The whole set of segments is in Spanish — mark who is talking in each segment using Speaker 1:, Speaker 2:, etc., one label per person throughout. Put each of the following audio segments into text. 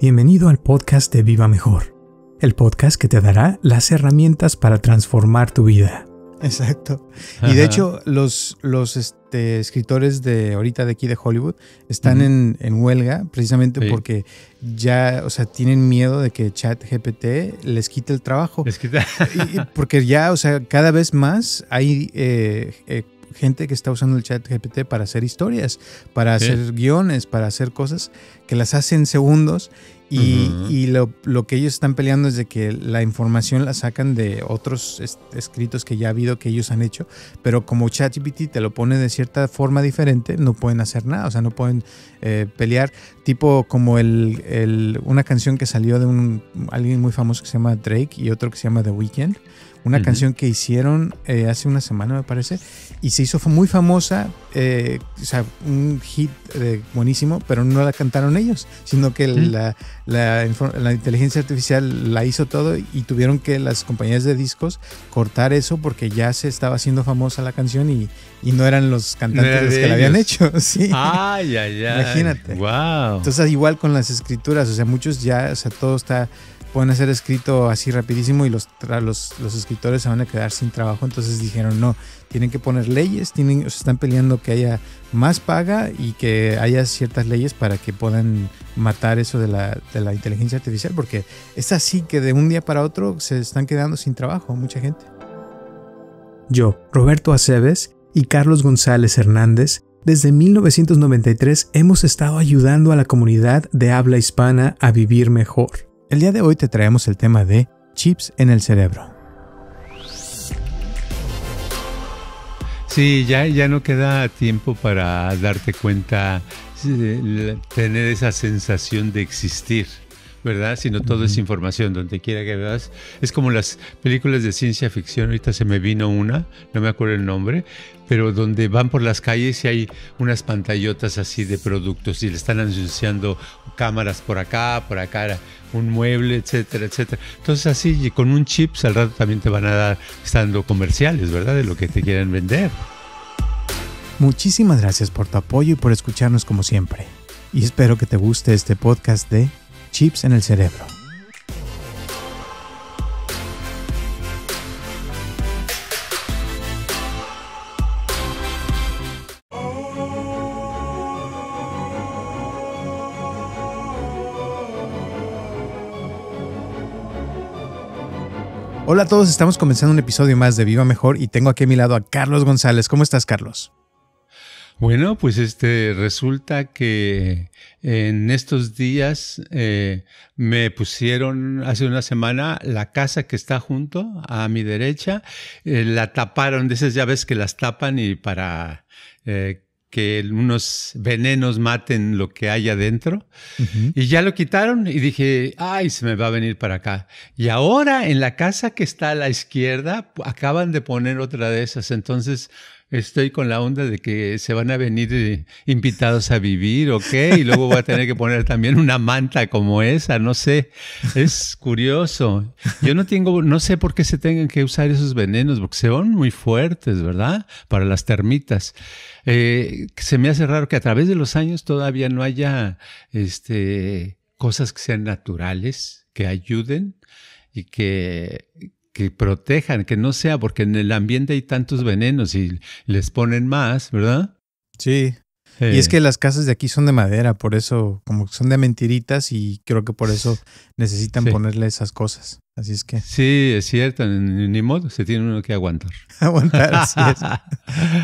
Speaker 1: Bienvenido al podcast de Viva Mejor, el podcast que te dará las herramientas para transformar tu vida. Exacto. Y de hecho, los, los este, escritores de ahorita de aquí de Hollywood están en, huelga precisamente porque ya, o sea, tienen miedo de que ChatGPT les quite el trabajo. Les porque ya, o sea, cada vez más hay eh, eh, gente que está usando el chat GPT para hacer historias, para hacer guiones, para hacer cosas que las hacen segundos y, lo, que ellos están peleando es de que la información la sacan de otros escritos que ya ha habido que ellos han hecho, pero como chat GPT te lo pone de cierta forma diferente, no pueden hacer nada, o sea, no pueden eh, pelear. Tipo como el, una canción que salió de un, alguien muy famoso que se llama Drake y otro que se llama The Weeknd, una canción que hicieron eh, hace una semana, me parece, y se hizo muy famosa, eh, o sea, un hit eh, buenísimo, pero no la cantaron ellos, sino que la, inteligencia artificial la hizo todo y tuvieron que las compañías de discos cortar eso porque ya se estaba haciendo famosa la canción y, no eran los cantantes los que la habían hecho. Sí. Ay, ay, ay. Imagínate. Wow. Entonces, igual con las escrituras, o sea, muchos ya, o sea, todo está pueden hacer escrito así rapidísimo y los, los, escritores se van a quedar sin trabajo. Entonces dijeron, no, tienen que poner leyes, tienen, están peleando que haya más paga y que haya ciertas leyes para que puedan matar eso de la, de la inteligencia artificial, porque es así que de un día para otro se están quedando sin trabajo mucha gente. Yo, Roberto Aceves y Carlos González Hernández, desde 1993 hemos estado ayudando a la comunidad de habla hispana a vivir mejor el día de hoy te traemos el tema de chips en el cerebro.
Speaker 2: Sí, ya, ya no queda tiempo para darte cuenta, tener esa sensación de existir. ¿verdad? Sino todo esa es información, donde quiera que veas. Es como las películas de ciencia ficción, ahorita se me vino una, no me acuerdo el nombre, pero donde van por las calles y hay unas pantallotas así de productos y le están anunciando cámaras por acá, por acá, un mueble, etcétera, etcétera. Entonces así, con un chip, al rato también te van a dar, estando comerciales, ¿verdad? De lo que te quieran vender.
Speaker 1: Muchísimas gracias por tu apoyo y por escucharnos como siempre. Y espero que te guste este podcast de chips en el cerebro. Hola a todos, estamos comenzando un episodio más de Viva Mejor y tengo aquí a mi lado a Carlos González. ¿Cómo estás, Carlos?
Speaker 2: Bueno, pues este resulta que en estos días eh, me pusieron hace una semana la casa que está junto a mi derecha, eh, la taparon de esas llaves que las tapan y para eh, que unos venenos maten lo que hay adentro. Y ya lo quitaron y dije, ay, se me va a venir para acá. Y ahora en la casa que está a la izquierda acaban de poner otra de esas. Entonces Estoy con la onda de que se van a venir eh, invitados a vivir ¿ok? y luego voy a tener que poner también una manta como esa, no sé. Es curioso. Yo no tengo, no sé por qué se tengan que usar esos venenos, porque muy fuertes, ¿verdad? Para las termitas. Eh, se me hace raro que a través de los años todavía no haya este, cosas que sean naturales, que ayuden y que, que protejan, que no sea, porque en el ambiente hay tantos venenos y les ponen más, ¿verdad? Sí. Y es que
Speaker 1: las casas de aquí son de madera, por eso, como son de mentiritas y creo que por eso necesitan ponerle esas cosas. Así es que.
Speaker 2: Sí, es cierto, ni, modo, se tiene uno que aguantar.
Speaker 1: aguantar, así es.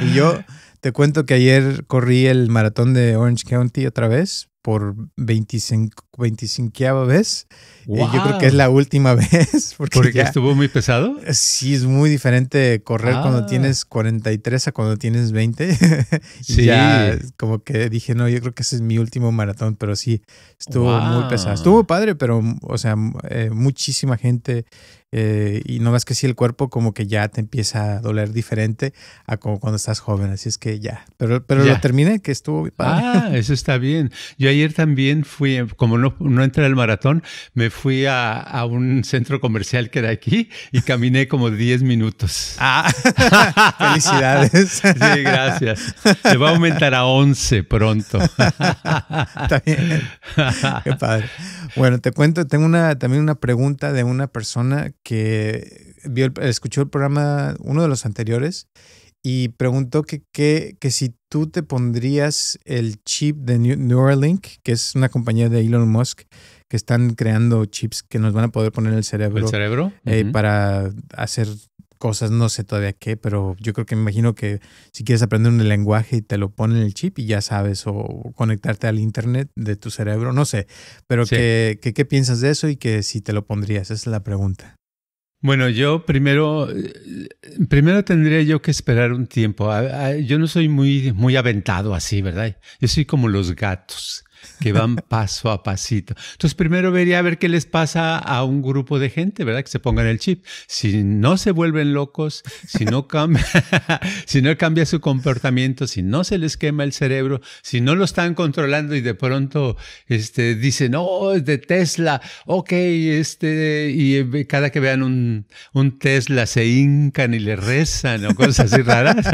Speaker 1: y yo te cuento que ayer corrí el maratón de Orange County otra vez por 25, 25 vez. Eh, yo creo que es la última vez. ¿Porque, ¿Porque estuvo muy pesado? Sí, es muy diferente correr cuando ah. tienes 43 a cuando tienes 20. sí. ya como que dije, no, yo creo que ese es mi último maratón, pero sí, estuvo muy pesado. Estuvo padre, pero, o sea, eh, muchísima gente. Eh, y no más que sí, el cuerpo como que ya te empieza a doler diferente a como cuando estás joven. Así es que ya. Pero, pero lo terminé, que estuvo
Speaker 2: padre. Ah, eso está bien. Yo ayer también fui, como no, entra entré al maratón, me fui a, un centro comercial que era aquí y caminé como 10 minutos. Ah.
Speaker 1: felicidades. Sí, gracias. Se va a aumentar a 11 pronto. Está Qué padre. Bueno, te cuento, tengo una, también una pregunta de una persona que escuchó el programa, uno de los anteriores, y preguntó que, que, que, si tú te pondrías el chip de Neuralink, que es una compañía de Elon Musk, que están creando chips que nos van a poder poner en el cerebro. ¿El cerebro? Eh, para hacer cosas, no sé todavía qué, pero yo creo que me imagino que si quieres aprender un lenguaje y te lo ponen en el chip y ya sabes, o conectarte al internet de tu cerebro, no sé. Pero que, que, ¿qué piensas de eso y que si te lo pondrías? Esa es la pregunta.
Speaker 2: Bueno, yo primero, primero tendría yo que esperar un tiempo. Yo no soy muy, muy aventado así, ¿verdad? Yo soy como los gatos que van paso a pasito. Entonces, primero vería a ver qué les pasa a un grupo de gente, ¿verdad? Que se pongan el chip. Si no se vuelven locos, si no cambia, si no cambia su comportamiento, si no se les quema el cerebro, si no lo están controlando y de pronto este, dicen, oh, es de Tesla, ok, este, y eh, cada que vean un, un Tesla se hincan y le rezan o cosas así raras.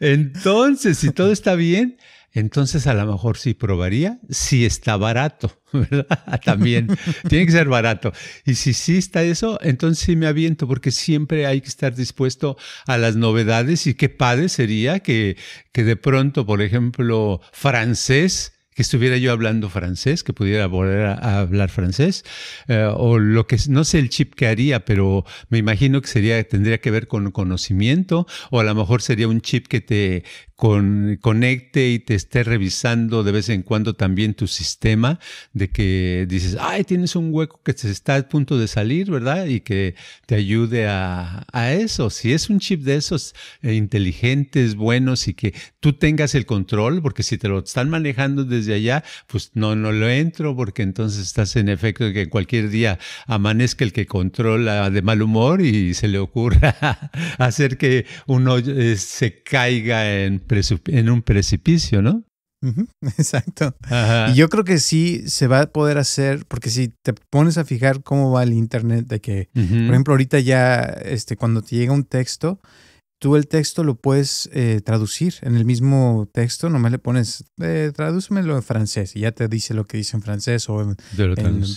Speaker 2: Entonces, si todo está bien, entonces a lo mejor sí probaría si está barato, ¿verdad? También tiene que ser barato. Y si sí está eso, entonces sí me aviento, porque siempre hay que estar dispuesto a las novedades y qué padre sería que, que de pronto, por ejemplo, francés que estuviera yo hablando francés, que pudiera volver a, hablar francés, eh, o lo que, no sé el chip que haría, pero me imagino que sería, tendría que ver con conocimiento, o a lo mejor sería un chip que te conecte y te esté revisando de vez en cuando también tu sistema, de que dices, ay, tienes un hueco que se está a punto de salir, ¿verdad? Y que te ayude a, eso. Si es un chip de esos eh, inteligentes, buenos y que tú tengas el control, porque si te lo están manejando desde de allá, pues no, no lo entro porque entonces estás en efecto de que cualquier día amanezca el que controla de mal humor y se le ocurra hacer que uno eh, se caiga en, un precipicio, ¿no?
Speaker 1: Exacto. Y yo creo que sí se va a poder hacer, porque si te pones a fijar cómo va el Internet, de que, por ejemplo, ahorita ya, este, cuando te llega un texto, tú el texto lo puedes eh, traducir en el mismo texto, nomás le pones, eh, tradúcemelo en francés y ya te dice lo que dice en francés o en,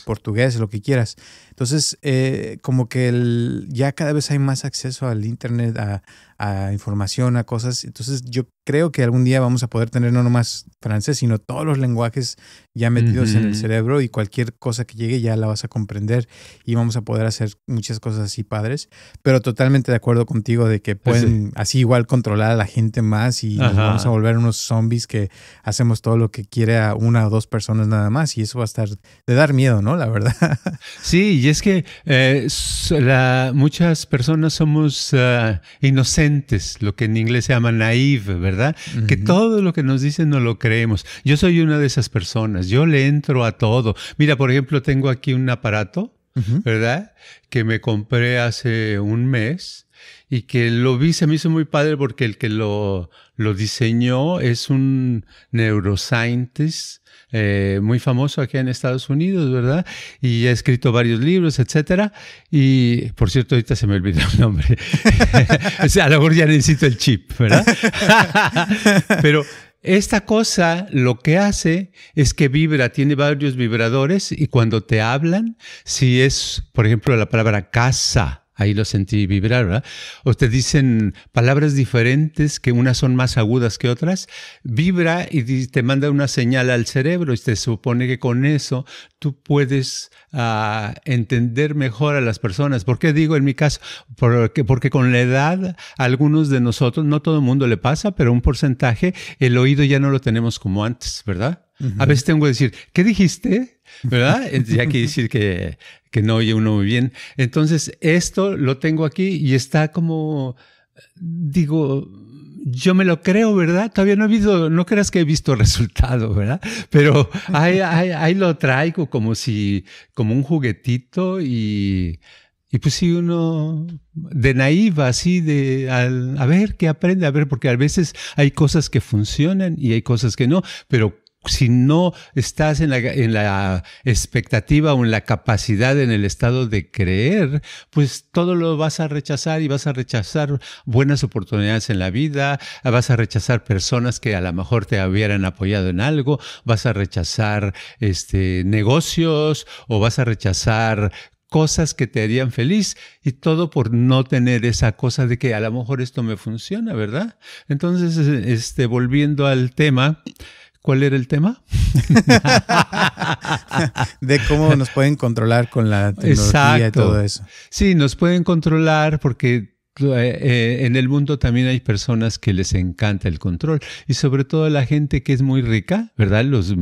Speaker 1: portugués, lo que quieras. Entonces, eh, como que ya cada vez hay más acceso al Internet, a, a información, a cosas. Entonces yo creo que algún día vamos a poder tener no nomás francés, sino todos los lenguajes ya metidos en el cerebro y cualquier cosa que llegue ya la vas a comprender y vamos a poder hacer muchas cosas así padres. Pero totalmente de acuerdo contigo de que pueden así igual controlar a la gente más y vamos a volver unos zombies que hacemos todo lo que quiere a una o dos personas nada más y eso va a estar de dar miedo, ¿no? La verdad. Sí, y es que eh, muchas personas somos
Speaker 2: ah, inocentes lo que en inglés se llama naive, ¿verdad? Que todo lo que nos dicen no lo creemos. Yo soy una de esas personas, yo le entro a todo. Mira, por ejemplo, tengo aquí un aparato, ¿verdad? Que me compré hace un mes y que lo vi, se me hizo muy padre porque el que lo lo diseñó, es un neuroscientist eh, muy famoso aquí en Estados Unidos, ¿verdad? Y ha escrito varios libros, etcétera. Y por cierto, ahorita se me olvidó el nombre. o sea, a lo mejor ya necesito el chip, ¿verdad? Pero esta cosa lo que hace es que vibra, tiene varios vibradores y cuando te hablan, si es, por ejemplo, la palabra casa, Ahí lo sentí vibrar, ¿verdad? O te dicen palabras diferentes, que unas son más agudas que otras, vibra y te manda una señal al cerebro y se supone que con eso tú puedes ah, entender mejor a las personas. ¿Por qué digo en mi caso? Porque, con la edad, algunos de nosotros, no todo el mundo le pasa, pero un porcentaje, el oído ya no lo tenemos como antes, ¿verdad? A veces tengo que decir, ¿qué dijiste? ¿verdad? Ya que decir que, que no oye uno muy bien. Entonces, esto lo tengo aquí y está como, digo, yo me lo creo, ¿verdad? Todavía no he visto, no creas que he visto resultado, ¿verdad? Pero ahí, lo traigo como si, como un juguetito y, pues si uno de naiva, así de a ver qué aprende, a ver, porque a veces hay cosas que funcionan y hay cosas que no, pero si no estás en la, en la, expectativa o en la capacidad, en el estado de creer, pues todo lo vas a rechazar y vas a rechazar buenas oportunidades en la vida, vas a rechazar personas que a lo mejor te hubieran apoyado en algo, vas a rechazar este, negocios o vas a rechazar cosas que te harían feliz y todo por no tener esa cosa de que a lo mejor esto me funciona, ¿verdad? Entonces, este, volviendo al tema, ¿Cuál era el tema? de cómo nos pueden controlar con la tecnología y todo eso. Sí, nos pueden controlar porque eh, eh, en el mundo también hay personas que les encanta el control y sobre todo la gente que es muy rica, ¿verdad? Los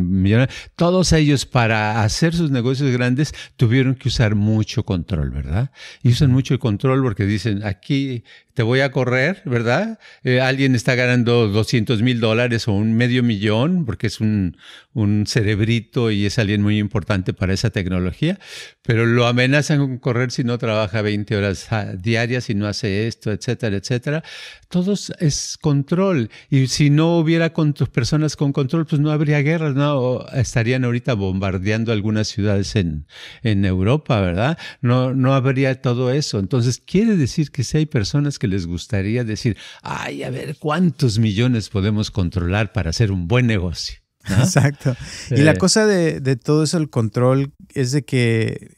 Speaker 2: todos ellos para hacer sus negocios grandes tuvieron que usar mucho control, ¿verdad? Y usan mucho el control porque dicen, aquí te voy a correr, ¿verdad? Eh, alguien está ganando 200 mil dólares o un medio millón porque es un, un cerebrito y es alguien muy importante para esa tecnología, pero lo amenazan con correr si no trabaja 20 horas diarias y no hace esto, etcétera, etcétera. Todo es control. Y si no hubiera personas con control, pues no habría guerras, no estarían ahorita bombardeando algunas ciudades en, en Europa, ¿verdad? No, no habría todo eso. Entonces, quiere decir que si hay personas que les gustaría decir, ay, a ver, ¿cuántos millones podemos controlar para hacer un buen negocio? Exacto.
Speaker 1: Y la cosa de, todo eso, el control, es de que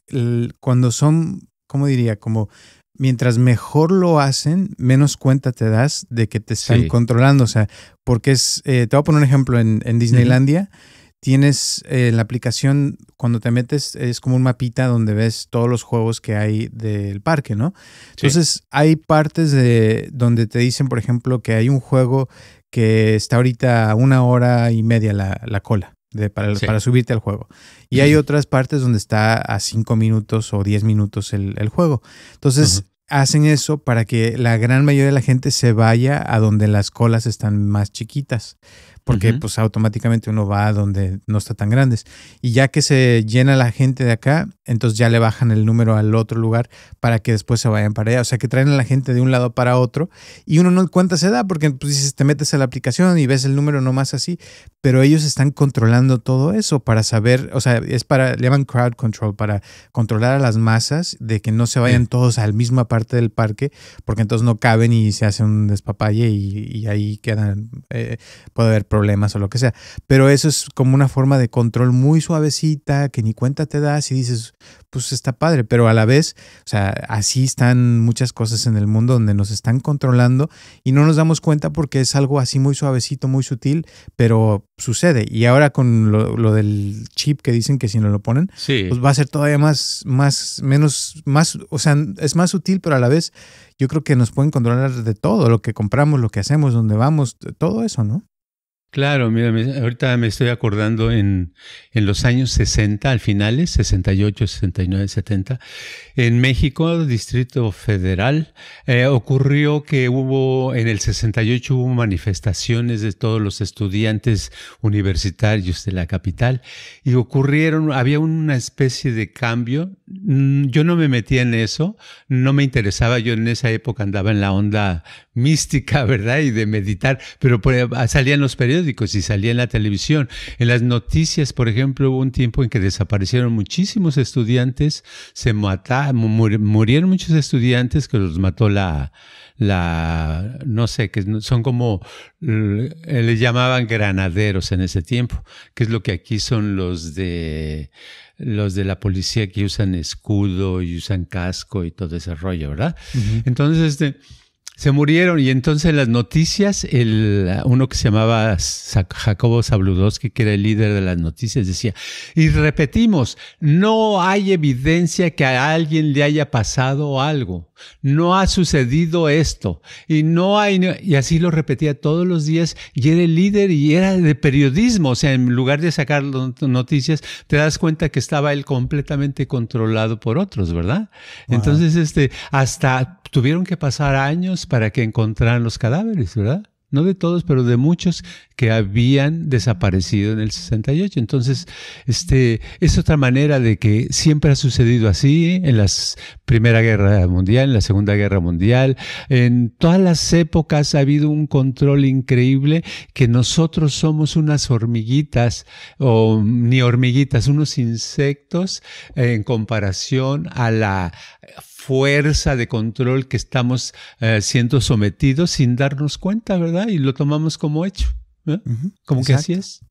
Speaker 1: cuando son, ¿cómo diría? Como mientras mejor lo hacen, menos cuenta te das de que te están controlando. O sea, porque es, eh, te voy a poner un ejemplo, en, Disneylandia tienes eh, la aplicación, cuando te metes es como un mapita donde ves todos los juegos que hay del parque, ¿no? Entonces hay partes de donde te dicen, por ejemplo, que hay un juego que está ahorita una hora y media la, la cola de, para, subirte al juego. Y hay otras partes donde está a 5 minutos o 10 minutos el, juego. Entonces, hacen eso para que la gran mayoría de la gente se vaya a donde las colas están más chiquitas porque pues automáticamente uno va a donde no está tan grandes. Y ya que se llena la gente de acá, entonces ya le bajan el número al otro lugar para que después se vayan para allá. O sea que traen a la gente de un lado para otro y uno no cuenta se da porque pues, te metes a la aplicación y ves el número nomás así, pero ellos están controlando todo eso para saber, o sea, es para, le llaman crowd control, para controlar a las masas de que no se vayan todos a la misma parte del parque, porque entonces no caben y se hace un despapalle y, ahí quedan, eh, puede haber problemas problemas o lo que sea. Pero eso es como una forma de control muy suavecita que ni cuenta te das y dices, pues está padre, pero a la vez, o sea, así están muchas cosas en el mundo donde nos están controlando y no nos damos cuenta porque es algo así muy suavecito, muy sutil, pero sucede. Y ahora con lo, del chip que dicen que si no lo ponen, pues va a ser todavía más, más, menos, más, o sea, es más sutil, pero a la vez yo creo que nos pueden controlar de todo, lo que compramos, lo que hacemos, donde vamos, todo eso, ¿no?
Speaker 2: Claro, mira, ahorita me estoy acordando en, en, los años 60, al finales, 68, 69, 70, en México, Distrito Federal, eh, ocurrió que hubo, en el 68 hubo manifestaciones de todos los estudiantes universitarios de la capital y ocurrieron, había una especie de cambio. Mm, yo no me metía en eso, no me interesaba, yo en esa época andaba en la onda mística, ¿verdad? Y de meditar, pero salían los periodos, y salía en la televisión. En las noticias, por ejemplo, hubo un tiempo en que desaparecieron muchísimos estudiantes, se mataron, murieron muchos estudiantes que los mató la, la, no sé, que son como, eh, les llamaban granaderos en ese tiempo, que es lo que aquí son los de, los de la policía que usan escudo y usan casco y todo ese rollo, ¿verdad? Entonces, este se murieron y entonces las noticias, el, uno que se llamaba Jacobo Sabludos que era el líder de las noticias, decía, y repetimos, no hay evidencia que a alguien le haya pasado algo, no ha sucedido esto, y no hay, y así lo repetía todos los días, y era el líder y era de periodismo, o sea, en lugar de sacar noticias, te das cuenta que estaba él completamente controlado por otros, ¿verdad? Entonces, este, hasta tuvieron que pasar años para que encontraran los cadáveres, ¿verdad? No de todos, pero de muchos que habían desaparecido en el 68. Entonces, este, es otra manera de que siempre ha sucedido así en la Primera Guerra Mundial, en la Segunda Guerra Mundial, en todas las épocas ha habido un control increíble que nosotros somos unas hormiguitas o ni hormiguitas, unos insectos en comparación a la fuerza de control que estamos eh, siendo
Speaker 1: sometidos sin darnos cuenta, ¿verdad? Y lo tomamos como hecho.
Speaker 2: ¿Eh? Como que así
Speaker 1: es.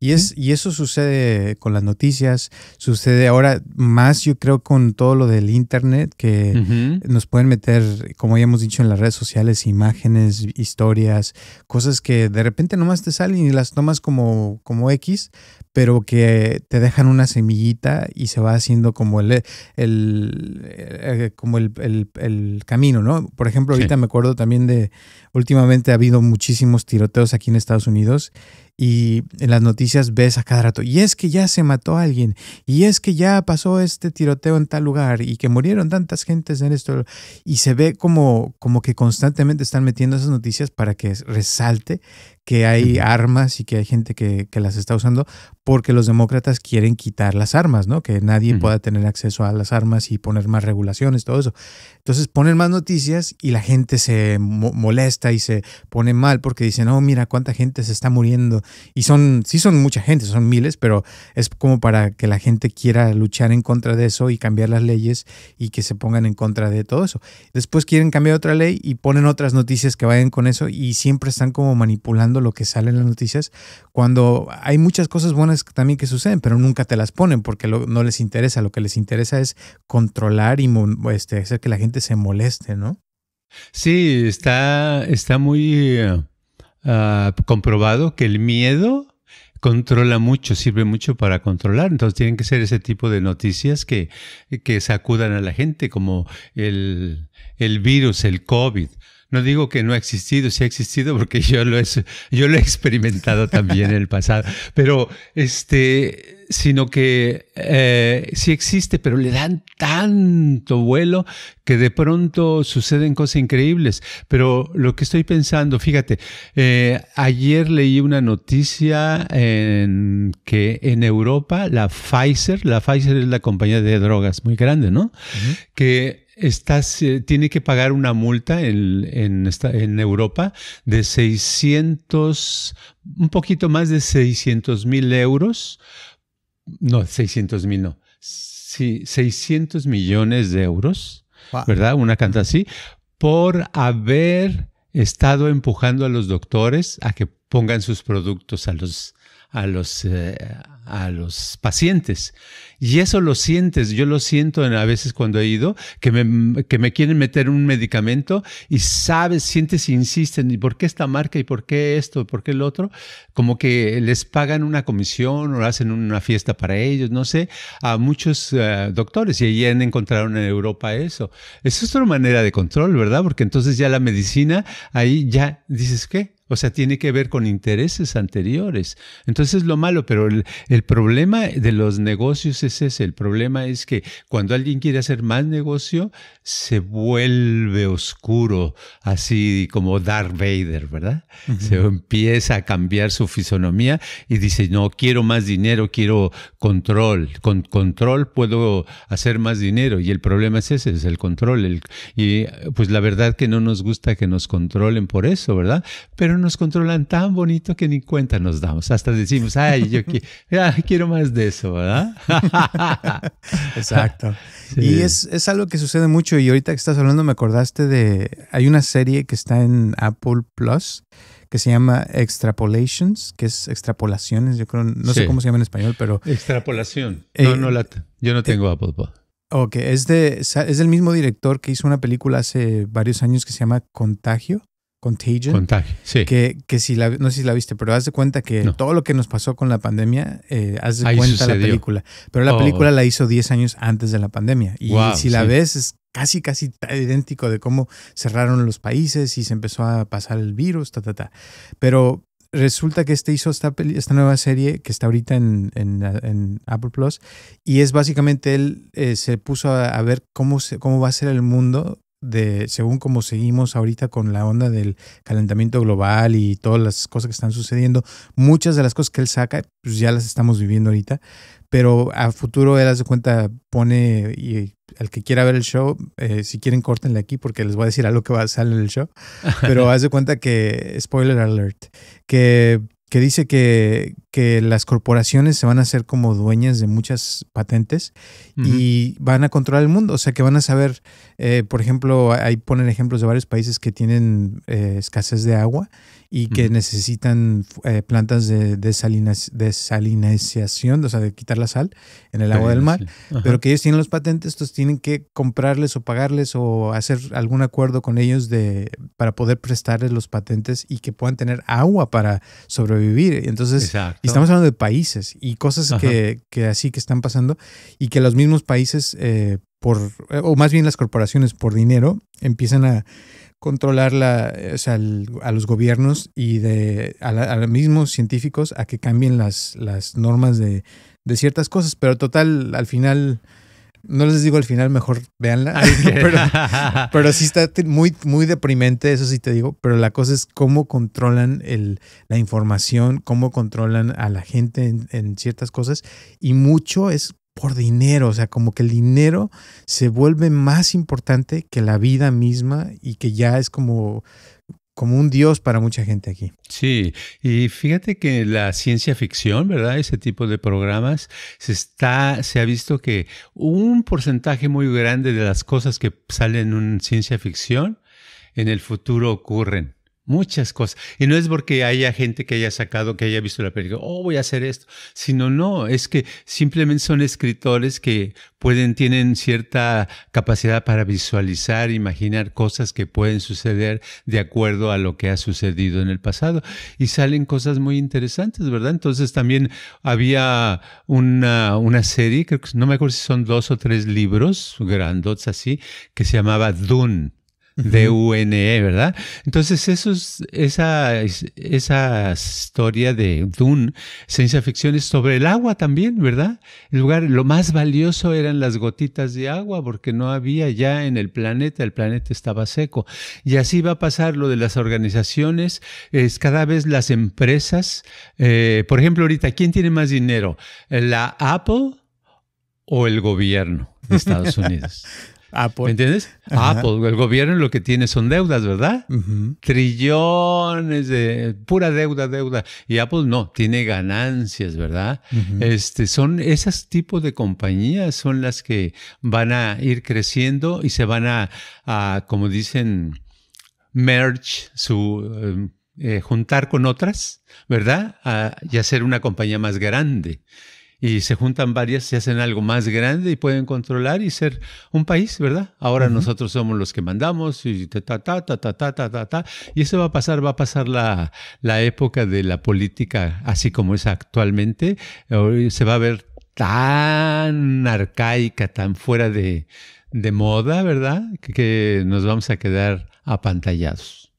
Speaker 1: Y, es, y eso sucede con las noticias, sucede ahora más yo creo con todo lo del Internet, que nos pueden meter, como ya hemos dicho, en las redes sociales, imágenes, historias, cosas que de repente nomás te salen y las tomas como, como X, pero que te dejan una semillita y se va haciendo como el, eh, eh, como el, camino, ¿no? Por ejemplo, ahorita me acuerdo también de, últimamente ha habido muchísimos tiroteos aquí en Estados Unidos y en las noticias ves a cada rato, y es que ya se mató alguien, y es que ya pasó este tiroteo en tal lugar, y que murieron tantas gentes en esto, y se ve como, como que constantemente están metiendo esas noticias para que resalte que hay armas y que hay gente que, las está usando, porque los demócratas quieren quitar las armas, ¿no? Que nadie pueda tener acceso a las armas y poner más regulaciones, todo eso. Entonces ponen más noticias y la gente se molesta y se pone mal porque dicen, oh, mira cuánta gente se está muriendo. Y son, sí son mucha gente, son miles, pero es como para que la gente quiera luchar en contra de eso y cambiar las leyes y que se pongan en contra de todo eso. Después quieren cambiar otra ley y ponen otras noticias que vayan con eso y siempre están como manipulando lo que sale en las noticias, cuando hay muchas cosas buenas también que suceden, pero nunca te las ponen porque no les interesa. Lo que les interesa es controlar y este, hacer que la gente se moleste, ¿no? Sí,
Speaker 2: está, está muy eh, ah, comprobado que el miedo controla mucho, sirve mucho para controlar. Entonces tienen que ser ese tipo de noticias que, que sacudan a la gente, como el, el virus, el COVID. No digo que no ha existido, sí ha existido porque yo lo he, yo lo he experimentado también en el pasado, pero este, sino que eh, sí existe, pero le dan tanto vuelo que de pronto suceden cosas increíbles. Pero lo que estoy pensando, fíjate, eh, ayer leí una noticia en que en Europa la Pfizer, la Pfizer es la compañía de drogas muy grande, ¿no? estás, eh, tiene que pagar una multa en, esta, en, Europa de 600, un poquito más de 600 mil euros. No, 600 mil no. Sí, 600 millones de euros, ¿verdad? Una canta así, por haber estado empujando a los doctores a que pongan sus productos a los, a los, eh, a los pacientes. Y eso lo sientes, yo lo siento a veces cuando he ido, que me, quieren meter un medicamento y sabes, sientes y insisten, ¿y por qué esta marca? ¿Y por qué esto? ¿Y por qué el otro? Como que les pagan una comisión o hacen una fiesta para ellos, no sé, a muchos eh, doctores. Y ahí encontraron en Europa eso. Esa es otra manera de control, ¿verdad? Porque entonces ya la medicina, ahí ya dices, ¿qué? O sea, tiene que ver con intereses anteriores. Entonces, lo malo, pero el, el problema de los negocios es ese. El problema es que cuando alguien quiere hacer más negocio, se vuelve oscuro, así como Darth Vader, ¿verdad? Se empieza a cambiar su fisonomía y dice, no, quiero más dinero, quiero control. Con control puedo hacer más dinero. Y el problema es ese, es el control. y pues la verdad que no nos gusta que nos controlen por eso, ¿verdad? Pero nos controlan tan bonito que ni cuenta nos damos. Hasta decimos, ay, yo ah, quiero más de eso, ¿verdad? Exacto. Y
Speaker 1: es, algo que sucede mucho y ahorita que estás hablando me acordaste de, hay una serie que está en Apple Plus que se llama Extrapolations, que es extrapolaciones, yo creo, no sé cómo se llama en español, pero... Extrapolación. Eh, no, no,
Speaker 2: yo no tengo eh, Apple Plus.
Speaker 1: Ok, es, de, es del mismo director que hizo una película hace varios años que se llama Contagio Contagion. Contagio, Que, si la, no sé si la viste, pero haz de cuenta que todo lo que nos pasó con la pandemia, eh, haz de cuenta la película. Pero la oh. película la hizo 10 años antes de la pandemia. Y si la ves, es casi, casi idéntico de cómo cerraron los países y se empezó a pasar el virus, ta, ta, ta. Pero resulta que este hizo esta, nueva serie que está ahorita en, Apple Plus y es básicamente él eh, se puso a, ver cómo, cómo va a ser el mundo de, según como seguimos ahorita con la onda del calentamiento global y todas las cosas que están sucediendo, muchas de las cosas que él saca, pues ya las estamos viviendo ahorita, pero a futuro él hace cuenta, pone, y al que quiera ver el show, eh, si quieren córtenle aquí porque les voy a decir algo que va a salir en el show, pero hace cuenta que, spoiler alert, que que dice que, que, las corporaciones se van a hacer como dueñas de muchas patentes y van a controlar el mundo. O sea, que van a saber, eh, por ejemplo, ahí ponen ejemplos de varios países que tienen eh, escasez de agua y que necesitan eh, plantas de desalinización, o sea, de quitar la sal en el agua del mar, pero que ellos tienen los patentes, entonces tienen que comprarles o pagarles o hacer algún acuerdo con ellos de, para poder prestarles los patentes y que puedan tener agua para sobrevivir. Entonces, y estamos hablando de países y cosas que, así que están pasando y que los mismos países, eh, por, o más bien las corporaciones por dinero, empiezan a controlar o sea, a los gobiernos y de, a, los mismos científicos a que cambien las, las normas de, ciertas cosas. Pero total, al final, no les digo al final, mejor véanla. pero, pero, sí está muy, muy deprimente, eso sí te digo. Pero la cosa es cómo controlan el, la información, cómo controlan a la gente en, en ciertas cosas. Y mucho es por dinero, o sea, como que el dinero se vuelve más importante que la vida misma y que ya es como como un dios para mucha gente aquí.
Speaker 2: Sí, y fíjate que la ciencia ficción, ¿verdad? Ese tipo de programas se está se ha visto que un porcentaje muy grande de las cosas que salen en ciencia ficción en el futuro ocurren. Muchas cosas. Y no es porque haya gente que haya sacado, que haya visto la película, oh, voy a hacer esto, sino no, es que simplemente son escritores que pueden, tienen cierta capacidad para visualizar, imaginar cosas que pueden suceder de acuerdo a lo que ha sucedido en el pasado. Y salen cosas muy interesantes, ¿verdad? Entonces también había una, una serie, que, no me acuerdo si son dos o tres libros grandotes así, que se llamaba Dune de UNE, ¿verdad? Entonces, es esa, esa historia de Dune, ciencia ficción, es sobre el agua también, ¿verdad? El lugar, lo más valioso eran las gotitas de agua, porque no había ya en el planeta, el planeta estaba seco. Y así va a pasar lo de las organizaciones, es cada vez las empresas, eh, por ejemplo, ahorita, ¿quién tiene más dinero? ¿La Apple o el gobierno de Estados Unidos? Apple. entiendes? Apple, el gobierno lo que tiene son deudas, ¿verdad? Trillones de pura deuda, deuda. Y Apple no, tiene ganancias, ¿verdad? este, son esos tipos de compañías son las que van a ir creciendo y se van a, como dicen, merge, su, eh, juntar con otras, ¿verdad? y hacer una compañía más grande y se juntan varias, se hacen algo más grande y pueden controlar y ser un país, ¿verdad? Ahora nosotros somos los que mandamos y ta, ta, ta, ta, ta, ta, ta, ta, Y eso va a pasar, va a pasar la, la época de la política así como es actualmente. Hoy se va a ver tan arcaica, tan fuera de, de moda, ¿verdad? que nos vamos a quedar apantallados.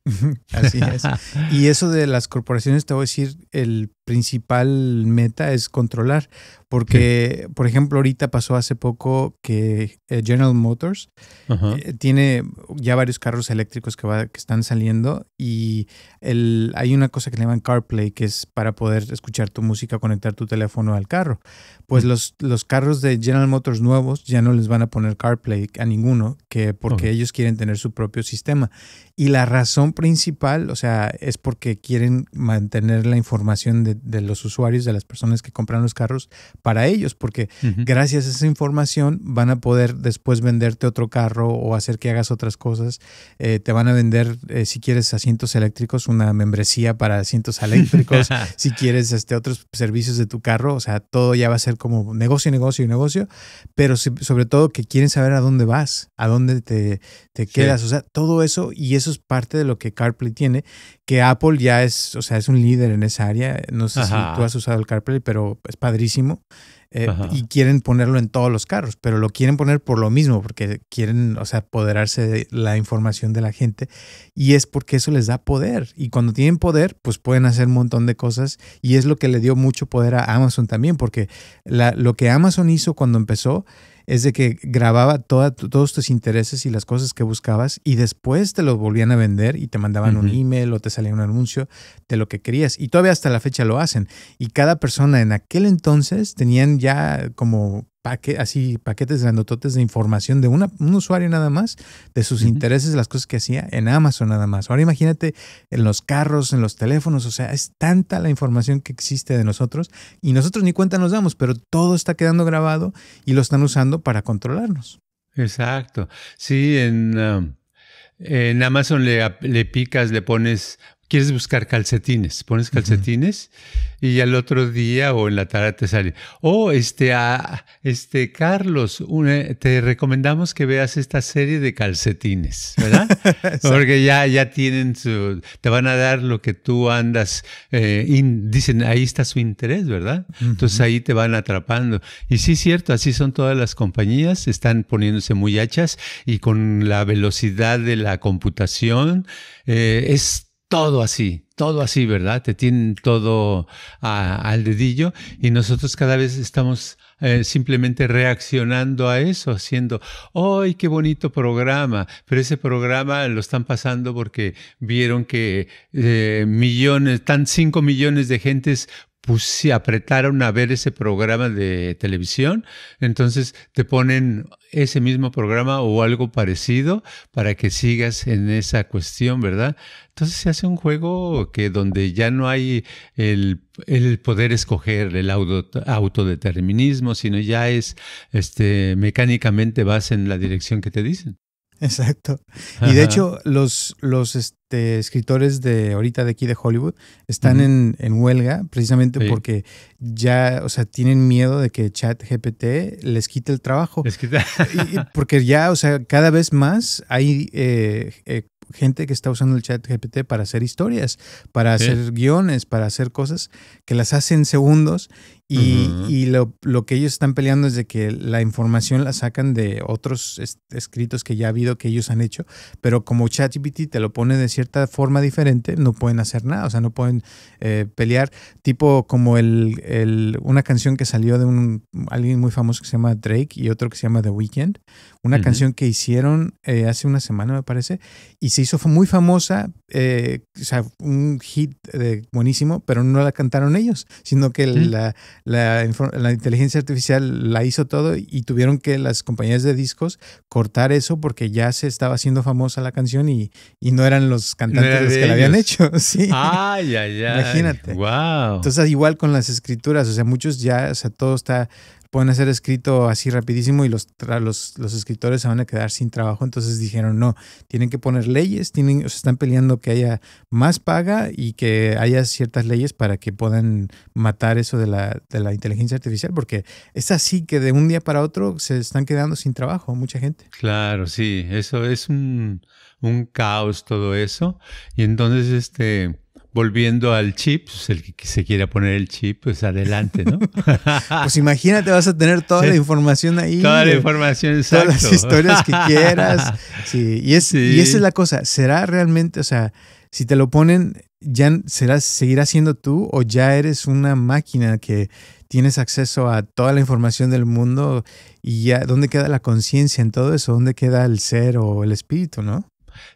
Speaker 1: Así es. Y eso de las corporaciones, te voy a decir, el principal meta es controlar, porque, por ejemplo, ahorita pasó hace poco que eh, General Motors eh, tiene ya varios carros eléctricos que, va, que están saliendo y el, hay una cosa que le llaman CarPlay, que es para poder escuchar tu música, conectar tu teléfono al carro. Pues mm. los, los carros de General Motors nuevos ya no les van a poner CarPlay a ninguno, que porque ellos quieren tener su propio sistema. Y la razón principal, o sea, es porque quieren mantener la información de de, los usuarios, de las personas que compran los carros para ellos, porque gracias a esa información van a poder después venderte otro carro o hacer que hagas otras cosas. Eh, te van a vender, eh, si quieres, asientos eléctricos, una membresía para asientos eléctricos, si quieres este, otros servicios de tu carro, o sea, todo ya va a ser como negocio, negocio y negocio, pero sobre todo que quieren saber a dónde vas, a dónde te, quedas, o sea, todo eso y eso es parte de lo que CarPlay tiene, que Apple ya es, o sea, es un líder en esa área. No no sé si tú has usado el CarPlay, pero es padrísimo. Eh, y quieren ponerlo en todos los carros, pero lo quieren poner por lo mismo, porque quieren, o sea, apoderarse de la información de la gente. Y es porque eso les da poder. Y cuando tienen poder, pues pueden hacer un montón de cosas. Y es lo que le dio mucho poder a Amazon también, porque lo que Amazon hizo cuando empezó es de que grababa todos tus intereses y las cosas que buscabas y después te los volvían a vender y te mandaban un email o te salía un anuncio de lo que querías. Y todavía hasta la fecha lo hacen. Y cada persona en aquel entonces tenían ya como paquetes, así paquetes grandototes de información de un usuario nada más, de sus intereses, las cosas que hacía en Amazon nada más. Ahora imagínate en los carros, en los teléfonos, o sea, es tanta la información que existe de nosotros y nosotros ni cuenta nos damos, pero todo está quedando grabado y lo están usando para controlarnos.
Speaker 2: Exacto. Sí, en... Um, Amazon le, le, picas, le pones quieres buscar calcetines, pones calcetines y al otro día o en la tarde te sale, oh, este, a ah, este Carlos, eh, te recomendamos que veas esta serie de calcetines, ¿verdad? Porque ya, ya tienen su, te van a dar lo que tú andas, eh, dicen, ahí está su interés, ¿verdad? Entonces ahí te van atrapando. Y sí, cierto, así son todas las compañías, están poniéndose muy hachas y con la velocidad de la computación, eh, es todo así, todo así, ¿verdad? Te tienen todo al dedillo y nosotros cada vez estamos eh, simplemente reaccionando a eso, haciendo, ¡ay, qué bonito programa! Pero ese programa lo están pasando porque vieron que eh, millones, tan cinco millones de gentes pues, apretaron a ver ese programa de televisión, entonces te ponen ese mismo programa o algo parecido para que sigas en esa cuestión, ¿verdad? Entonces se hace un juego que donde ya no hay el, poder escoger el autodeterminismo, sino ya es este, mecánicamente vas en la dirección que te dicen.
Speaker 1: Exacto. Y de hecho, los, los, escritores de ahorita de aquí de Hollywood están en, en, huelga precisamente porque ya, o sea, tienen miedo de que ChatGPT les quite el trabajo. porque ya, o sea, cada vez más hay eh, eh, gente que está usando el ChatGPT para hacer historias, para hacer guiones, para hacer cosas que las hacen segundos y, y lo, lo, que ellos están peleando es de que la información la sacan de otros escritos que ya ha habido que ellos han hecho, pero como ChatGPT te lo pone de cierta forma diferente, no pueden hacer nada, o sea, no pueden eh, pelear, tipo como el, una canción que salió de un, alguien muy famoso que se llama Drake y otro que se llama The Weeknd, una canción que hicieron eh, hace una semana, me parece, y se hizo muy famosa, eh, o sea, un hit buenísimo, pero no la cantaron ellos, sino que la, inteligencia artificial la hizo todo y tuvieron que las compañías de discos cortar eso porque ya se estaba haciendo famosa la canción y no eran los cantantes los que la habían hecho. Sí. Ay, ay, ay. Imagínate. Wow. Entonces, igual con las escrituras, o sea, muchos ya, o sea, todo está pueden hacer escrito así rapidísimo y los, los, los, escritores se van a quedar sin trabajo. Entonces dijeron, no, tienen que poner leyes, tienen, están peleando que haya más paga y que haya ciertas leyes para que puedan matar eso de la, de la inteligencia artificial, porque es así que de un día para otro se están quedando sin trabajo mucha gente.
Speaker 2: Claro, sí, eso es un, un caos todo eso. Y entonces, este volviendo al chip, pues, el que se quiera poner el chip, pues adelante,
Speaker 1: ¿no? pues imagínate, vas a tener toda la información ahí. Toda la información, exacta. Todas las historias que quieras. y, y esa es la cosa. ¿Será realmente, o sea, si te lo ponen, ya serás, seguirás siendo tú o ya eres una máquina que tienes acceso a toda la información del mundo y ya, ¿dónde queda la conciencia en todo eso? ¿Dónde queda el ser o el espíritu, no?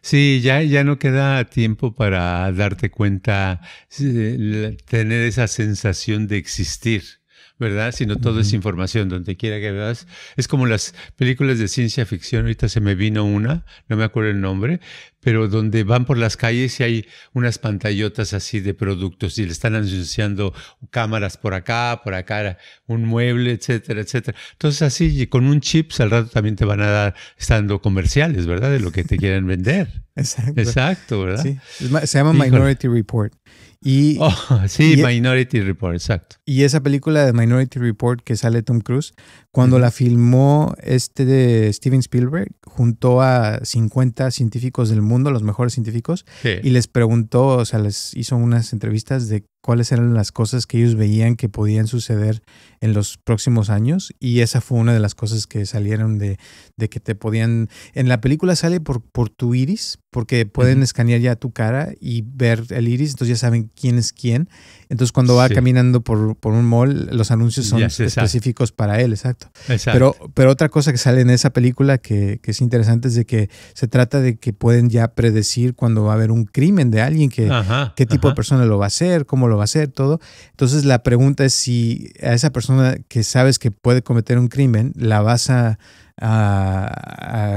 Speaker 1: Sí, ya, ya no queda tiempo
Speaker 2: para darte cuenta, tener esa sensación de existir. ¿verdad? Sino todo es información, donde quiera que veas. Es como las películas de ciencia ficción, ahorita se me vino una, no me acuerdo el nombre, pero donde van por las calles y hay unas pantallotas así de productos y le están anunciando cámaras por acá, por acá, un mueble, etcétera, etcétera. Entonces así, con un chip al rato también te van a dar, estando comerciales, ¿verdad? De lo que te quieren vender. Exacto. Exacto, ¿verdad? Sí. Se llama Minority
Speaker 1: Report. Y, oh, sí, e
Speaker 2: Minority Report, exacto.
Speaker 1: Y esa película de Minority Report que sale Tom Cruise, cuando la filmó este de Steven Spielberg, juntó a 50 científicos del mundo, los mejores científicos, y les preguntó, o sea, les hizo unas entrevistas de cuáles eran las cosas que ellos veían que podían suceder en los próximos años y esa fue una de las cosas que salieron de, de que te podían, en la película sale por, por tu iris, porque pueden escanear ya tu cara y ver el iris, entonces ya saben quién es quién, entonces cuando va caminando por, por, un mall, los anuncios son específicos para él, exacto. Pero, pero otra cosa que sale en esa película que, que, es interesante es de que se trata de que pueden ya predecir cuando va a haber un crimen de alguien, que, qué tipo de persona lo va a hacer, cómo lo va a hacer, todo. Entonces la pregunta es si a esa persona que sabes que puede cometer un crimen, la vas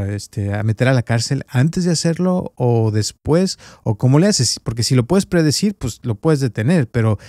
Speaker 1: este, a, meter a la cárcel antes de hacerlo o después, o cómo le haces, porque si lo puedes predecir, pues lo puedes detener, pero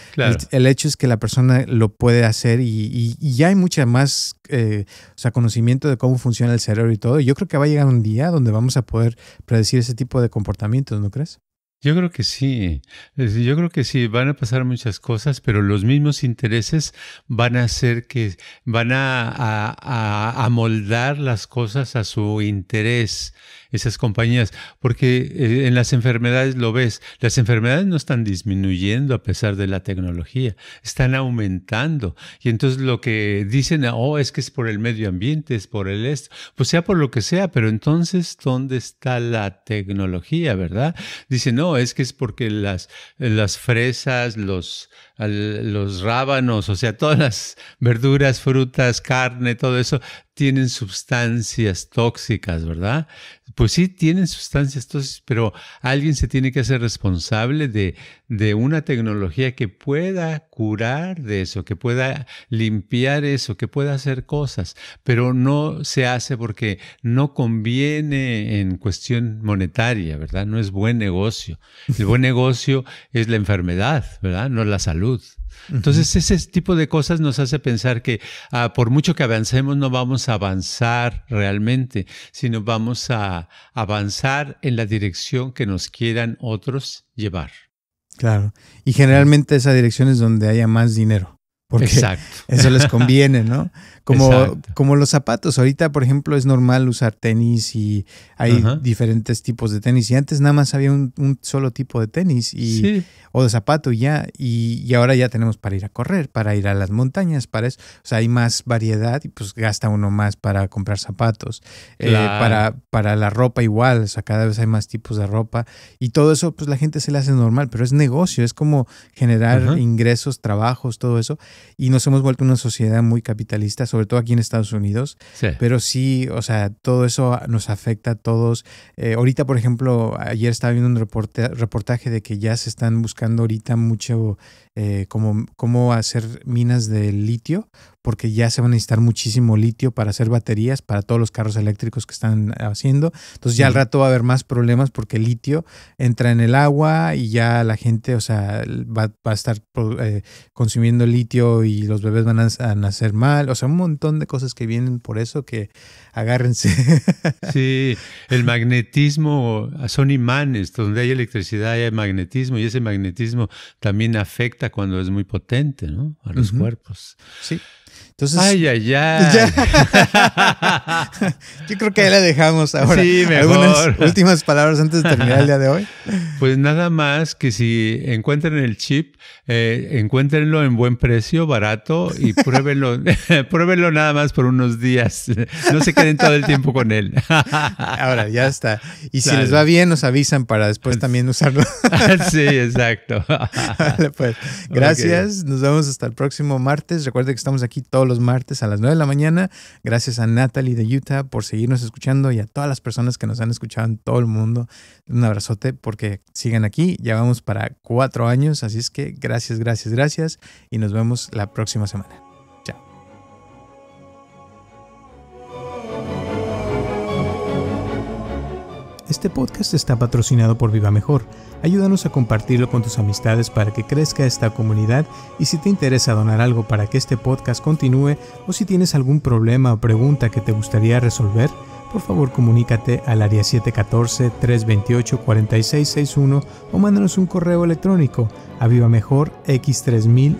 Speaker 1: el, hecho es que la persona lo puede hacer y, ya hay mucha más eh, sea, conocimiento de cómo funciona el cerebro y todo. Yo creo que va a llegar un día donde vamos a poder predecir ese tipo de comportamientos, ¿no crees?
Speaker 2: Yo creo que sí, yo creo que sí, van a pasar muchas cosas, pero los mismos intereses van a hacer que, van a, amoldar las cosas a su interés esas compañías, porque eh, en las enfermedades lo ves, las enfermedades no están disminuyendo a pesar de la tecnología, están aumentando. Y entonces lo que dicen, oh, es que es por el medio ambiente, es por el esto, pues sea por lo que sea, pero entonces, ¿dónde está la tecnología, verdad? Dicen, no, es que es porque las, las fresas, los los rábanos, o sea, todas las verduras, frutas, carne, todo eso, tienen sustancias tóxicas, ¿verdad? Pues sí, tienen sustancias tóxicas, pero alguien se tiene que hacer responsable de, de una tecnología que pueda curar de eso, que pueda limpiar eso, que pueda hacer cosas, pero no se hace porque no conviene en cuestión monetaria, ¿verdad? No es buen negocio. El buen negocio es la enfermedad, ¿verdad? No la salud. Entonces, ese tipo de cosas nos hace pensar que ah, por mucho que avancemos, no vamos a avanzar realmente, sino vamos a avanzar en la dirección que nos quieran otros
Speaker 1: llevar. Claro. Y generalmente esa dirección es donde haya más dinero. Exacto. eso les conviene, ¿no? Como, como los zapatos. Ahorita, por ejemplo, es normal usar tenis y hay diferentes tipos de tenis. Y antes nada más había un, solo tipo de tenis y, o de zapato y ya. Y, y, ahora ya tenemos para ir a correr, para ir a las montañas, para eso. O sea, hay más variedad y pues gasta uno más para comprar zapatos. Eh, para, para la ropa igual, o sea, cada vez hay más tipos de ropa. Y todo eso, pues la gente se le hace normal, pero es negocio, es como generar ingresos, trabajos, todo eso y nos hemos vuelto una sociedad muy capitalista, sobre todo aquí en Estados Unidos. Pero sí, o sea, todo eso nos afecta a todos. Eh, ahorita, por ejemplo, ayer estaba viendo un reportaje de que ya se están buscando ahorita mucho eh, cómo, hacer minas de litio, porque ya se van a necesitar muchísimo litio para hacer baterías para todos los carros eléctricos que están haciendo. Entonces ya al rato va a haber más problemas porque el litio entra en el agua y ya la gente, o sea, va, a estar eh, consumiendo litio y los bebés van a nacer mal. O sea, un montón de cosas que vienen por eso que agárrense.
Speaker 2: Sí, el magnetismo, son imanes, donde hay electricidad hay magnetismo y ese magnetismo también afecta cuando es muy potente ¿no? a los cuerpos. Sí. Entonces, ay,
Speaker 1: Yo creo que ahí la dejamos ahora. Sí, Algunas últimas palabras antes de terminar el día de hoy.
Speaker 2: Pues nada más que si encuentren el chip, eh, en buen precio, barato y pruébenlo, pruébenlo nada más por unos días. No se queden todo el tiempo con él.
Speaker 1: ahora, ya está. Y si les va bien, nos avisan para después también usarlo. sí, exacto. pues, gracias. Nos vemos hasta el próximo martes. Recuerden que estamos aquí todos los martes a las 9 de la mañana. Gracias a Natalie de Utah por seguirnos escuchando y a todas las personas que nos han escuchado en todo el mundo. Un abrazote porque sigan aquí. Ya vamos para cuatro años. Así es que gracias, gracias, gracias. Y nos vemos la próxima semana. Chao. Este podcast está patrocinado por Viva Mejor, Ayúdanos a compartirlo con tus amistades para que crezca esta comunidad y si te interesa donar algo para que este podcast continúe o si tienes algún problema o pregunta que te gustaría resolver, por favor comunícate al área 714-328-4661 o mándanos un correo electrónico a vivamejorx3000